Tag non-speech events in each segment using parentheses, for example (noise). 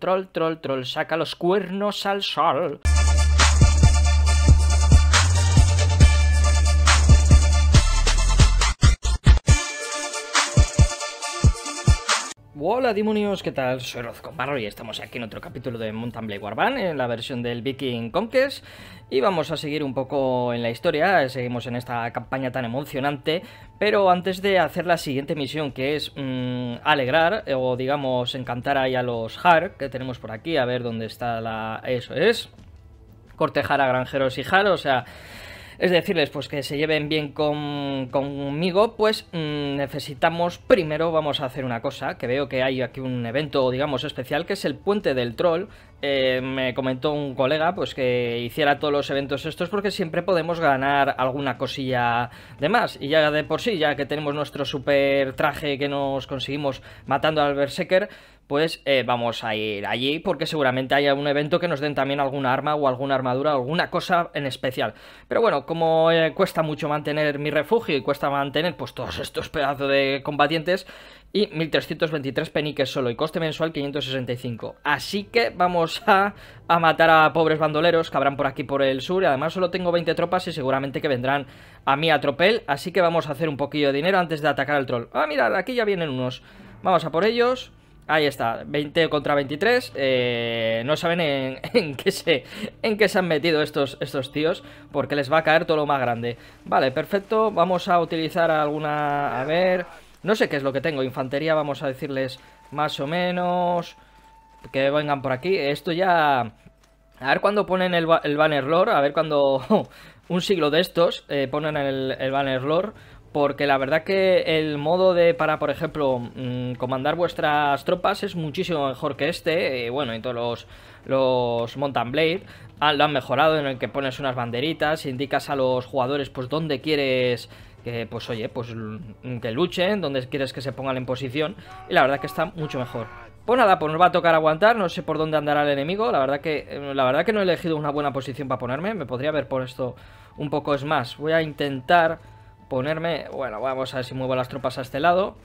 Troll, troll, troll, saca los cuernos al sol. Hola demonios, ¿qué tal? Soy Rozcombarro y estamos aquí en otro capítulo de Mountain Blade Warband, en la versión del Viking Conquest y vamos a seguir un poco en la historia, seguimos en esta campaña tan emocionante, pero antes de hacer la siguiente misión que es mm, alegrar eh, o digamos encantar ahí a los Har que tenemos por aquí, a ver dónde está la... eso es, cortejar a granjeros y Har, o sea es decirles pues que se lleven bien conmigo, pues mm, necesitamos primero vamos a hacer una cosa, que veo que hay aquí un evento, digamos, especial, que es el Puente del Troll. Eh, me comentó un colega pues que hiciera todos los eventos estos porque siempre podemos ganar alguna cosilla de más. Y ya de por sí, ya que tenemos nuestro super traje que nos conseguimos matando al Berserker, pues eh, vamos a ir allí porque seguramente haya un evento que nos den también alguna arma o alguna armadura o alguna cosa en especial. Pero bueno, como eh, cuesta mucho mantener mi refugio y cuesta mantener pues todos estos pedazos de combatientes y 1323 peniques solo y coste mensual 565. Así que vamos a, a matar a pobres bandoleros que habrán por aquí por el sur y además solo tengo 20 tropas y seguramente que vendrán a mí a tropel. así que vamos a hacer un poquillo de dinero antes de atacar al troll. Ah, mirad, aquí ya vienen unos. Vamos a por ellos. Ahí está, 20 contra 23. Eh, no saben (laughs) en, qué se, en qué se han metido estos, estos tíos, porque les va a caer todo lo más grande. Vale, perfecto. Vamos a utilizar alguna... A ver... No sé qué es lo que tengo. Infantería, vamos a decirles más o menos... Que vengan por aquí. Esto ya... A ver cuándo ponen el, banner lore, a ver cuándo (laughs) un siglo de estos eh, ponen el, el banner lore porque la verdad que el modo de para, por ejemplo, mm, comandar vuestras tropas es muchísimo mejor que este. Eh, bueno, y todos los, los Mountain Blade ah, lo han mejorado en el que pones unas banderitas, indicas a los jugadores pues dónde quieres que pues oye, pues mm, que luchen, donde quieres que se pongan en posición, y la verdad que está mucho mejor. Pues nada, pues nos va a tocar aguantar, no sé por dónde andará el enemigo, la verdad que eh, la verdad que no he elegido una buena posición para ponerme, me podría haber esto un poco es más. Voy a intentar ponerme... Bueno, vamos a ver si muevo las tropas a este lado.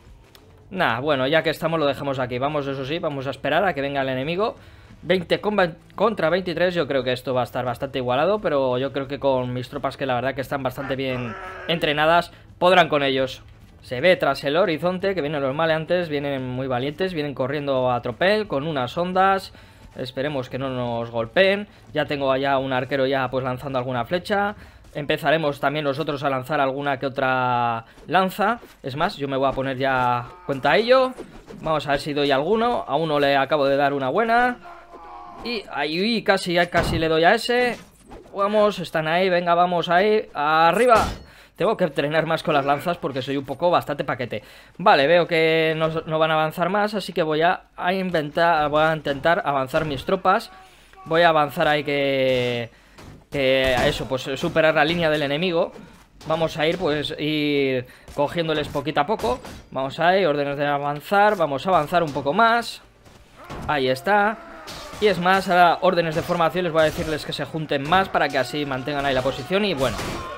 Nada, bueno, ya que estamos lo dejamos aquí. Vamos, eso sí, vamos a esperar a que venga el enemigo. 20 contra 23, yo creo que esto va a estar bastante igualado, pero yo creo que con mis tropas que la verdad que están bastante bien entrenadas, podrán con ellos. Se ve tras el horizonte que vienen los maleantes, vienen muy valientes, vienen corriendo a tropel con unas ondas... Esperemos que no nos golpeen. Ya tengo allá un arquero ya pues lanzando alguna flecha empezaremos también nosotros a lanzar alguna que otra lanza. Es más, yo me voy a poner ya cuenta a ello. Vamos a ver si doy alguno. A uno le acabo de dar una buena. Y ahí casi, casi le doy a ese. Vamos, están ahí, venga, vamos ahí. ¡Arriba! Tengo que entrenar más con las lanzas porque soy un poco bastante paquete. Vale, veo que no, van a avanzar más, así que voy a, a inventar, voy a intentar avanzar mis tropas. Voy a avanzar ahí que a eso, pues superar la línea del enemigo Vamos a ir, pues, ir cogiéndoles poquito a poco Vamos a órdenes de avanzar Vamos a avanzar un poco más Ahí está Y es más, ahora órdenes de formación les voy a decirles que se junten más Para que así mantengan ahí la posición Y bueno,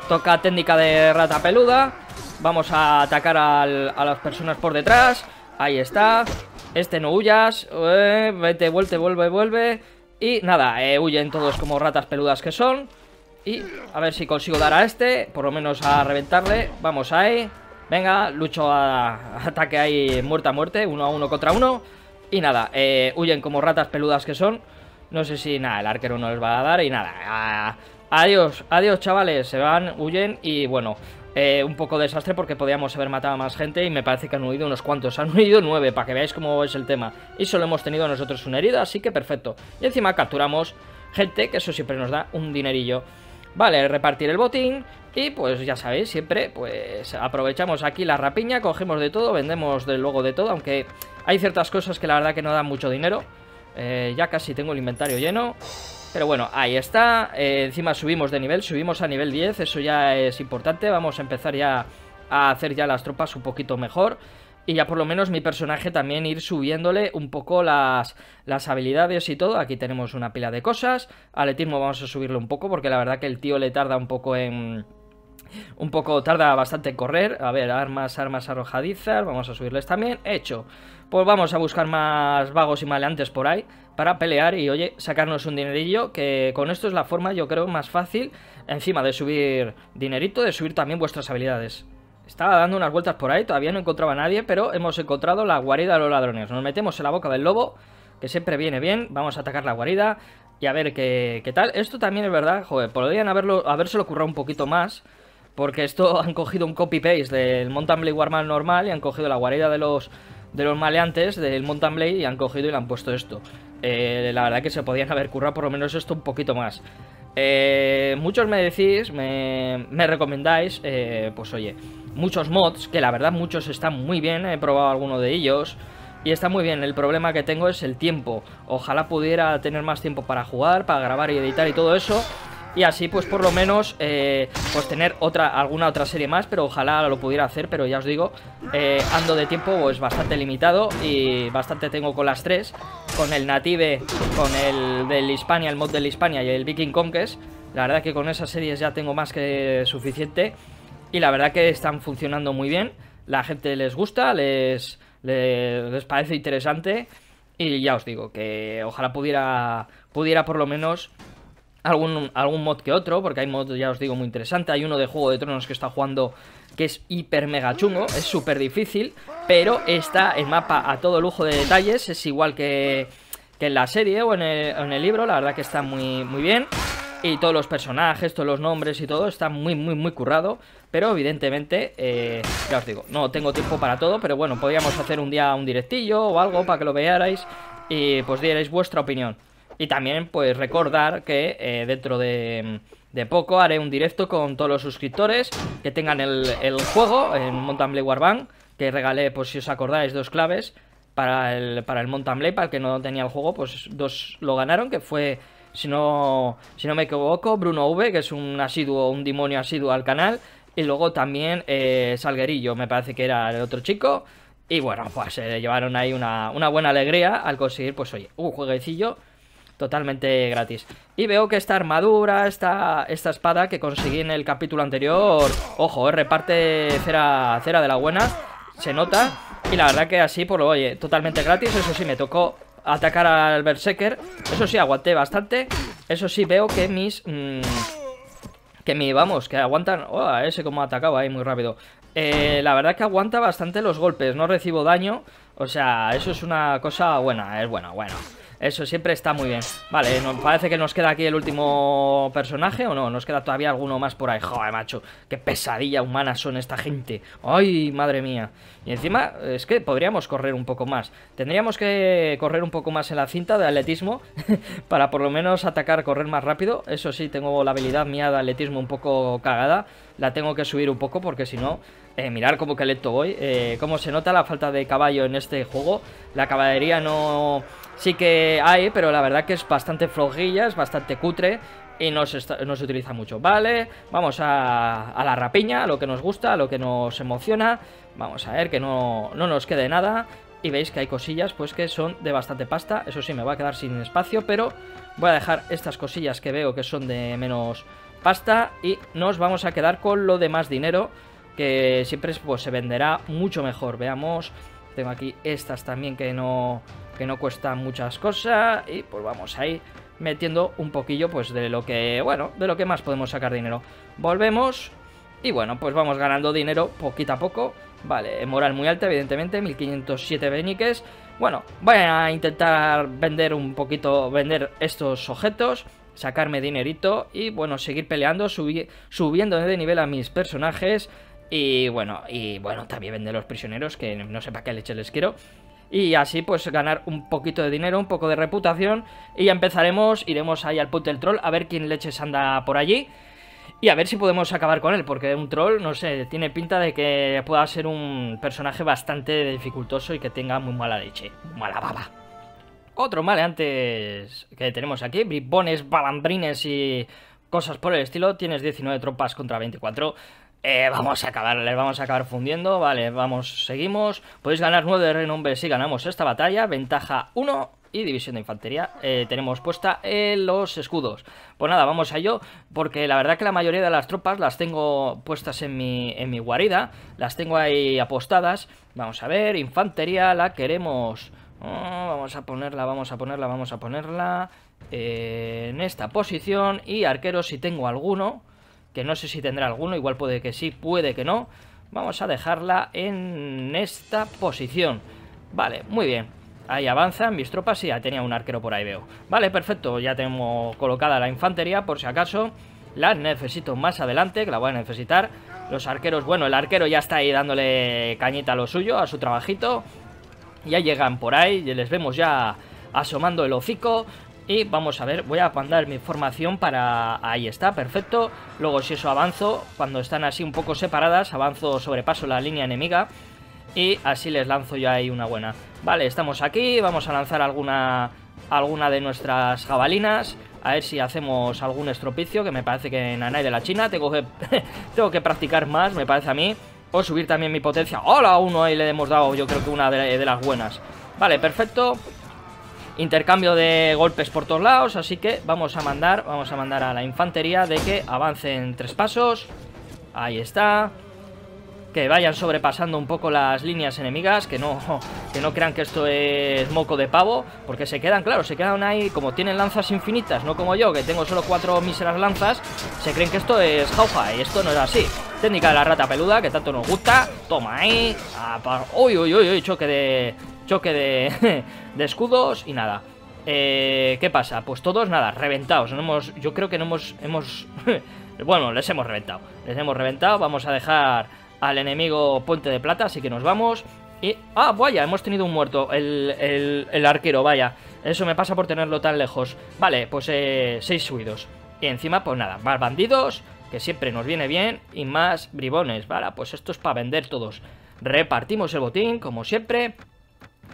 toca técnica de rata peluda Vamos a atacar a las personas por detrás Ahí está Este no huyas eh, Vete, vuelve, vuelve, vuelve y nada, eh, huyen todos como ratas peludas que son Y a ver si consigo dar a este Por lo menos a reventarle Vamos ahí Venga, lucho a, (laughs) ataque ahí muerte a muerte Uno a uno contra uno Y nada, eh, huyen como ratas peludas que son No sé si nada, el arquero no les va a dar Y nada, ah, adiós, adiós chavales Se van, huyen y bueno eh, un poco desastre porque podíamos haber matado a más gente y me parece que han huido unos cuantos, han huido nueve, para que veáis cómo es el tema. Y solo hemos tenido nosotros una herida, así que perfecto. Y encima capturamos gente, que eso siempre nos da un dinerillo. Vale, repartir el botín y pues ya sabéis, siempre pues aprovechamos aquí la rapiña, cogemos de todo, vendemos de luego de todo, aunque hay ciertas cosas que la verdad que no dan mucho dinero. Eh, ya casi tengo el inventario lleno. Pero bueno, ahí está. Eh, encima subimos de nivel, subimos a nivel 10, eso ya es importante. Vamos a empezar ya a hacer ya las tropas un poquito mejor. Y ya por lo menos mi personaje también ir subiéndole un poco las, habilidades y todo. Aquí tenemos una pila de cosas. aletismo vamos a subirle un poco porque la verdad que el tío le tarda un poco en... Un poco tarda bastante en correr. A ver, armas, armas arrojadizas. Vamos a subirles también. Hecho pues vamos a buscar más vagos y maleantes por ahí para pelear y, oye, sacarnos un dinerillo, que con esto es la forma, yo creo, más fácil, encima de subir dinerito, de subir también vuestras habilidades. Estaba dando unas vueltas por ahí, todavía no encontraba a nadie, pero hemos encontrado la guarida de los ladrones. Nos metemos en la boca del lobo, que siempre viene bien, vamos a atacar la guarida y a ver qué, qué tal. Esto también es verdad, joder, podrían haberlo, lo currado un poquito más, porque esto (laughs) han cogido un copy-paste del Mountain Warman normal y han cogido la guarida de los de los maleantes del Mountain Blade y han cogido y le han puesto esto. Eh, la verdad que se podían haber currado por lo menos esto un poquito más. Eh, muchos me decís, me, me recomendáis, eh, pues oye, muchos mods, que la verdad muchos están muy bien, he probado alguno de ellos. Y está muy bien, el problema que tengo es el tiempo. Ojalá pudiera tener más tiempo para jugar, para grabar y editar y todo eso y así pues por lo menos eh, pues tener otra alguna otra serie más, pero ojalá lo pudiera hacer, pero ya os digo, eh, ando de tiempo es pues, bastante limitado y bastante tengo con las tres, con el Native, con el del Hispania, el mod del Hispania y el Viking Conquest, la verdad que con esas series ya tengo más que suficiente y la verdad que están funcionando muy bien, la gente les gusta, les, les, les parece interesante y ya os digo que ojalá pudiera, pudiera por lo menos algún, algún mod que otro, porque hay mods, ya os digo, muy interesante. Hay uno de Juego de Tronos que está jugando que es hiper mega chungo, es súper difícil, pero está el mapa a todo lujo de detalles, es igual que, en la serie o en el, libro, la verdad que está muy, muy bien. Y todos los personajes, todos los nombres y todo está muy, muy, muy currado. Pero evidentemente, eh, ya os digo, no tengo tiempo para todo, pero bueno, podríamos hacer un día un directillo o algo para que lo veáis y pues dierais vuestra opinión. Y también, pues, recordar que eh, dentro de, poco haré un directo con todos los suscriptores que tengan el, juego en Mountain Blade Warband, que regalé, pues, si os acordáis, dos claves para el, para el Mountain para el que no tenía el juego, pues dos lo ganaron, que fue si no, si no me equivoco, Bruno V, que es un asiduo, un demonio asiduo al canal, y luego también eh, Salguerillo, me parece que era el otro chico, y bueno, pues se eh, llevaron ahí una, una, buena alegría al conseguir, pues oye, un jueguecillo totalmente gratis. Y veo que esta armadura, esta, esta espada que conseguí en el capítulo anterior, ojo, eh, reparte cera, de la buena, se nota. Y la verdad que así, por pues, lo oye, totalmente gratis, eso sí, me tocó atacar al Berserker. Eso sí, aguanté bastante. Eso sí, veo que mis... Mm, que mi, vamos, que aguantan... Oh, ese como atacado ahí muy rápido. Eh, la verdad que aguanta bastante los golpes, no recibo daño. O sea, eso es una cosa buena, es bueno, bueno. Eso siempre está muy bien. Vale, nos parece que nos queda aquí el último personaje, ¿o no? Nos queda todavía alguno más por ahí. Joder, macho, qué pesadilla humana son esta gente. Ay, madre mía. Y encima, es que podríamos correr un poco más. Tendríamos que correr un poco más en la cinta de atletismo (laughs) para por lo menos atacar, correr más rápido. Eso sí, tengo la habilidad mía de atletismo un poco cagada. La tengo que subir un poco porque si no... Eh, mirar cómo que lento voy. Eh, Como se nota la falta de caballo en este juego. La caballería no sí que hay, pero la verdad que es bastante flojilla, es bastante cutre y no se, utiliza mucho. Vale, vamos a, la rapiña, a lo que nos gusta, a lo que nos emociona. Vamos a ver que no, no nos quede nada. Y veis que hay cosillas pues que son de bastante pasta. Eso sí, me va a quedar sin espacio, pero voy a dejar estas cosillas que veo que son de menos pasta y nos vamos a quedar con lo de más dinero que siempre pues, se venderá mucho mejor. Veamos, tengo aquí estas también que no que no cuesta muchas cosas y pues vamos ahí metiendo un poquillo pues de lo que, bueno, de lo que más podemos sacar dinero. Volvemos y bueno, pues vamos ganando dinero poquito a poco. Vale, moral muy alta, evidentemente, 1507 beñiques Bueno, voy a intentar vender un poquito, vender estos objetos, sacarme dinerito y bueno, seguir peleando, subiendo de nivel a mis personajes. Y bueno, y bueno, también vender los prisioneros, que no sepa qué leche les quiero y así pues ganar un poquito de dinero, un poco de reputación y ya empezaremos, iremos ahí al puto del troll a ver quién leches anda por allí y a ver si podemos acabar con él, porque un troll, no sé, tiene pinta de que pueda ser un personaje bastante dificultoso y que tenga muy mala leche, mala baba. Otro antes que tenemos aquí, bribones, balandrines y cosas por el estilo, tienes 19 tropas contra 24 eh, vamos a acabar, les vamos a acabar fundiendo. Vale, vamos, seguimos. Podéis ganar 9 de renombre si ganamos esta batalla. Ventaja 1 y división de infantería eh, tenemos puesta en eh, los escudos. Pues nada, vamos a ello, porque la verdad que la mayoría de las tropas las tengo puestas en mi, en mi guarida, las tengo ahí apostadas. Vamos a ver, infantería la queremos... Oh, vamos a ponerla, vamos a ponerla, vamos a ponerla en esta posición. Y arqueros si tengo alguno que no sé si tendrá alguno, igual puede que sí, puede que no. Vamos a dejarla en esta posición. Vale, muy bien. Ahí avanzan mis tropas. y ya tenía un arquero por ahí, veo. Vale, perfecto. Ya tengo colocada la infantería, por si acaso. La necesito más adelante, que la voy a necesitar. Los arqueros, bueno, el arquero ya está ahí dándole cañita a lo suyo, a su trabajito. Ya llegan por ahí, les vemos ya asomando el hocico. Y vamos a ver, voy a mandar mi formación para... Ahí está, perfecto. Luego si eso avanzo, cuando están así un poco separadas, avanzo, sobrepaso la línea enemiga. Y así les lanzo ya ahí una buena. Vale, estamos aquí, vamos a lanzar alguna, alguna de nuestras jabalinas. A ver si hacemos algún estropicio, que me parece que en Anay de la China. Tengo que, (laughs) tengo que practicar más, me parece a mí. O subir también mi potencia. ¡Hola! Uno ahí le hemos dado yo creo que una de las buenas. Vale, perfecto. Intercambio de golpes por todos lados, así que vamos a mandar, vamos a mandar a la infantería de que avancen tres pasos. Ahí está. Que vayan sobrepasando un poco las líneas enemigas, que no, (laughs) que no crean que esto es moco de pavo, porque se quedan, claro, se quedan ahí como tienen lanzas infinitas, no como yo, que tengo solo cuatro míseras lanzas, se creen que esto es jauja, y esto no es así. Técnica de la rata peluda, que tanto nos gusta, toma ahí, uy, uy, uy, uy, choque de, choque de, (laughs) de escudos y nada. Eh, ¿Qué pasa? Pues todos, nada, reventados. No hemos, yo creo que no hemos... hemos (laughs) bueno, les hemos reventado. Les hemos reventado. Vamos a dejar al enemigo Puente de Plata, así que nos vamos. Y... Ah, vaya, hemos tenido un muerto. El, el, arquero, vaya. Eso me pasa por tenerlo tan lejos. Vale, pues eh, seis subidos. Y encima, pues nada, más bandidos, que siempre nos viene bien, y más bribones. Vale, pues esto es para vender todos. Repartimos el botín, como siempre.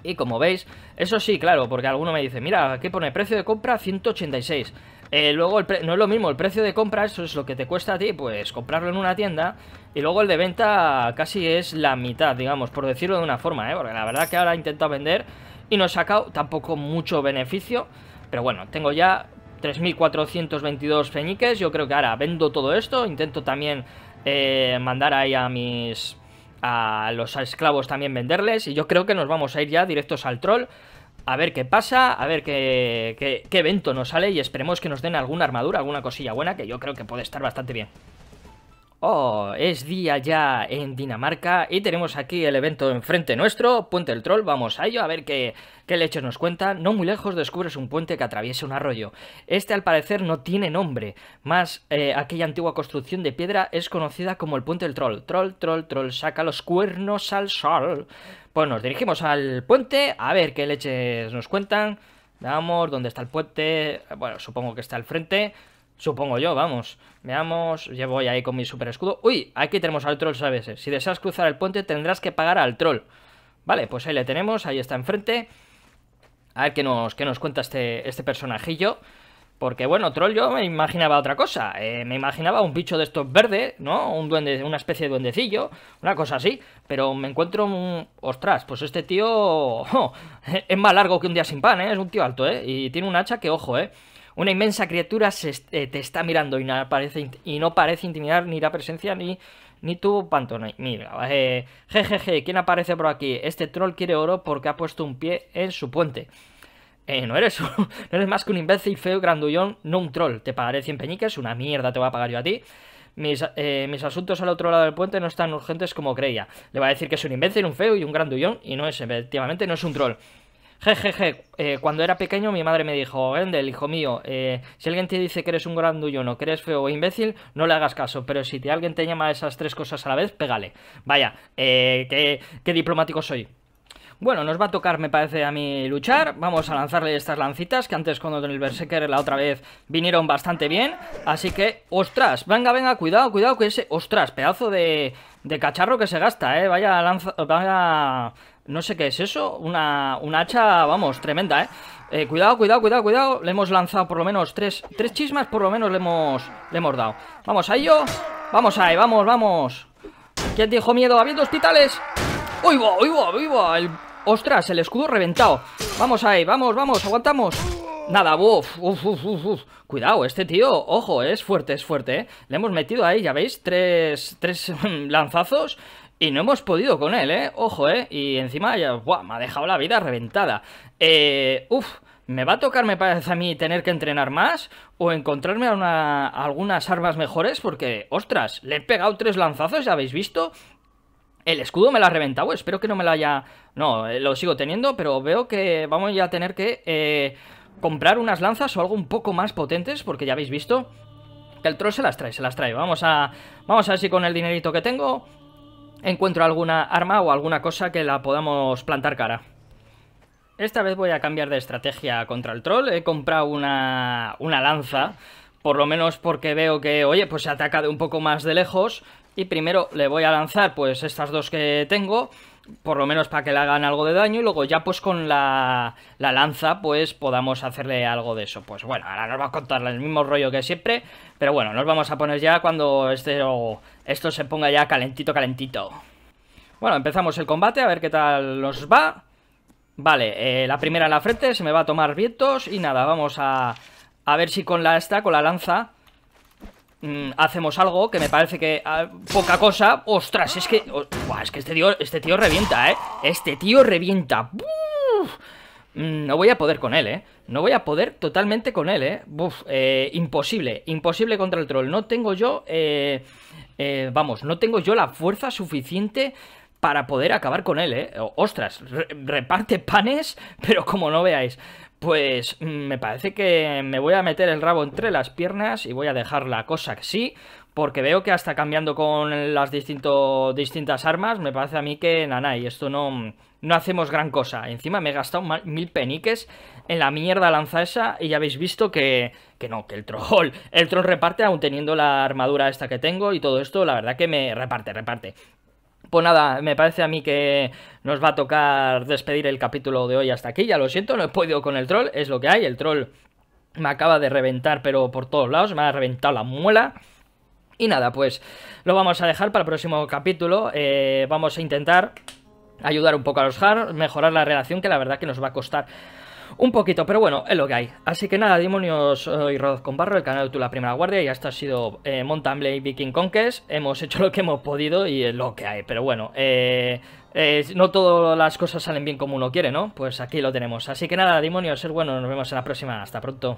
Y como veis, eso sí, claro, porque alguno me dice, mira, aquí pone precio de compra 186. Eh, luego, no es lo mismo, el precio de compra, eso es lo que te cuesta a ti, pues comprarlo en una tienda. Y luego el de venta casi es la mitad, digamos, por decirlo de una forma, ¿eh? Porque la verdad que ahora he intentado vender y no he sacado tampoco mucho beneficio. Pero bueno, tengo ya 3.422 peñiques, yo creo que ahora vendo todo esto, intento también eh, mandar ahí a mis a los esclavos también venderles. Y yo creo que nos vamos a ir ya directos al troll. A ver qué pasa, a ver qué, qué, evento nos sale y esperemos que nos den alguna armadura, alguna cosilla buena, que yo creo que puede estar bastante bien. Oh, es día ya en Dinamarca y tenemos aquí el evento enfrente nuestro, Puente del Troll, vamos a ello, a ver qué, qué nos cuentan. No muy lejos descubres un puente que atraviesa un arroyo. Este al parecer no tiene nombre, más eh, aquella antigua construcción de piedra es conocida como el Puente del Troll. Troll, troll, troll, saca los cuernos al sol. Pues nos dirigimos al puente, a ver qué leches nos cuentan. Damos, ¿dónde está el puente? Bueno, supongo que está al frente. Supongo yo, vamos. Veamos, llevo ahí con mi super escudo. ¡Uy! Aquí tenemos al troll ¿sabes? Si deseas cruzar el puente tendrás que pagar al troll. Vale, pues ahí le tenemos, ahí está enfrente. A ver qué nos, qué nos cuenta este, este personajillo. Porque bueno, troll yo me imaginaba otra cosa. Eh, me imaginaba un bicho de estos verde, ¿no? Un duende, una especie de duendecillo, una cosa así. Pero me encuentro un... Ostras, pues este tío... (laughs) es más largo que un día sin pan, ¿eh? Es un tío alto, ¿eh? Y tiene un hacha que, ojo, ¿eh? Una inmensa criatura se eh, te está mirando y, no parece, intimidar ni la presencia ni, ni tu pantomima. mira jejeje, eh, ¿quién aparece por aquí? Este troll quiere oro porque ha puesto un pie en su puente. Eh, no eres, (laughs) no eres más que un imbécil feo grandullón, no un troll. Te pagaré 100 peñiques, una mierda te voy a pagar yo a ti. Mis, eh, mis, asuntos al otro lado del puente no están urgentes como creía. Le va a decir que es un imbécil, un feo y un grandullón, y no es, efectivamente, no es un troll. Jejeje, eh, cuando era pequeño mi madre me dijo, Gendel, hijo mío, eh, si alguien te dice que eres un o que eres feo o imbécil, no le hagas caso, pero si te, alguien te llama esas tres cosas a la vez, pégale. Vaya, eh, qué diplomático soy. Bueno, nos va a tocar, me parece a mí, luchar. Vamos a lanzarle estas lancitas que antes cuando en el Berserker la otra vez vinieron bastante bien. Así que, ostras, venga, venga, cuidado, cuidado que ese, ostras, pedazo de, cacharro que se gasta, eh. Vaya lanza, vaya, no sé qué es eso, una, hacha, vamos, tremenda, eh. eh. cuidado, cuidado, cuidado, cuidado. Le hemos lanzado por lo menos tres, tres chismas, por lo menos le hemos, le hemos dado. Vamos a ello. Vamos ahí, vamos, vamos. ¿Quién dijo miedo? ¡Habiendo hospitales! ¡Uy, va, uy, guau, ¡Ostras! El escudo reventado. Vamos ahí, vamos, vamos, aguantamos. Nada, uff, uff, Cuidado, este tío, ojo, es fuerte, es fuerte, ¿eh? Le hemos metido ahí, ya veis, tres, (laughs) lanzazos y no hemos podido con él, ¿eh? Ojo, ¿eh? Y encima ya, buah, me ha dejado la vida reventada. Eh, uff. ¿Me va a tocar, me parece a mí, tener que entrenar más? ¿O encontrarme algunas armas mejores? Porque, ostras, le he pegado tres lanzazos, ya habéis visto. El escudo me lo ha reventado, espero que no me lo haya... No, eh, lo sigo teniendo, pero veo que vamos a tener que eh, comprar unas lanzas o algo un poco más potentes, porque ya habéis visto que el troll se las trae, se las trae. Vamos a, vamos a ver si con el dinerito que tengo encuentro alguna arma o alguna cosa que la podamos plantar cara. Esta vez voy a cambiar de estrategia contra el troll, he comprado una, una lanza por lo menos porque veo que, oye, pues se ataca de un poco más de lejos y primero le voy a lanzar pues estas dos que tengo, por lo menos para que le hagan algo de daño. Y luego ya pues con la, la lanza pues podamos hacerle algo de eso. Pues bueno, ahora nos va a contar el mismo rollo que siempre. Pero bueno, nos vamos a poner ya cuando este, esto se ponga ya calentito, calentito. Bueno, empezamos el combate, a ver qué tal nos va. Vale, eh, la primera en la frente, se me va a tomar vientos y nada, vamos a, a ver si con la esta, con la lanza, Mm, hacemos algo que me parece que ah, poca cosa. Ostras, es que. es que este tío, este tío revienta, ¿eh? Este tío revienta. Mm, no voy a poder con él, ¿eh? No voy a poder totalmente con él, ¿eh? eh imposible, imposible contra el troll. No tengo yo, eh, eh, vamos, no tengo yo la fuerza suficiente para poder acabar con él, ¿eh? Ostras, reparte panes, (laughs) pero como no veáis. Pues mm, me parece que me voy a meter el rabo entre las piernas y voy a dejar la cosa así porque veo que hasta cambiando con las distintas armas, me parece a mí que y esto no, mm, no hacemos gran cosa. Encima me he gastado mil peniques en la mierda lanza esa y ya habéis visto que, que no, que el troll, el troll reparte aún teniendo la armadura esta que tengo y todo esto, la verdad que me reparte, reparte. Pues nada, me parece a mí que nos va a tocar despedir el capítulo de hoy hasta aquí. Ya lo siento, no he podido con el troll, es lo que hay. El troll me acaba de reventar, pero por todos lados, me ha reventado la muela. Y nada, pues lo vamos a dejar para el próximo capítulo. Eh, vamos a intentar ayudar un poco a los hard, mejorar la relación, que la verdad que nos va a costar un poquito, pero bueno, es lo que hay. Así que nada, demonios soy eh, rodos con barro, el canal de la Primera Guardia, y esto ha sido eh, Viking Conquest. Hemos hecho lo que hemos podido y es lo que hay, pero bueno, eh, no todas las cosas salen bien como uno quiere, ¿no? Pues aquí lo tenemos. Así que nada, demonios, ser bueno, nos vemos en la próxima, hasta pronto.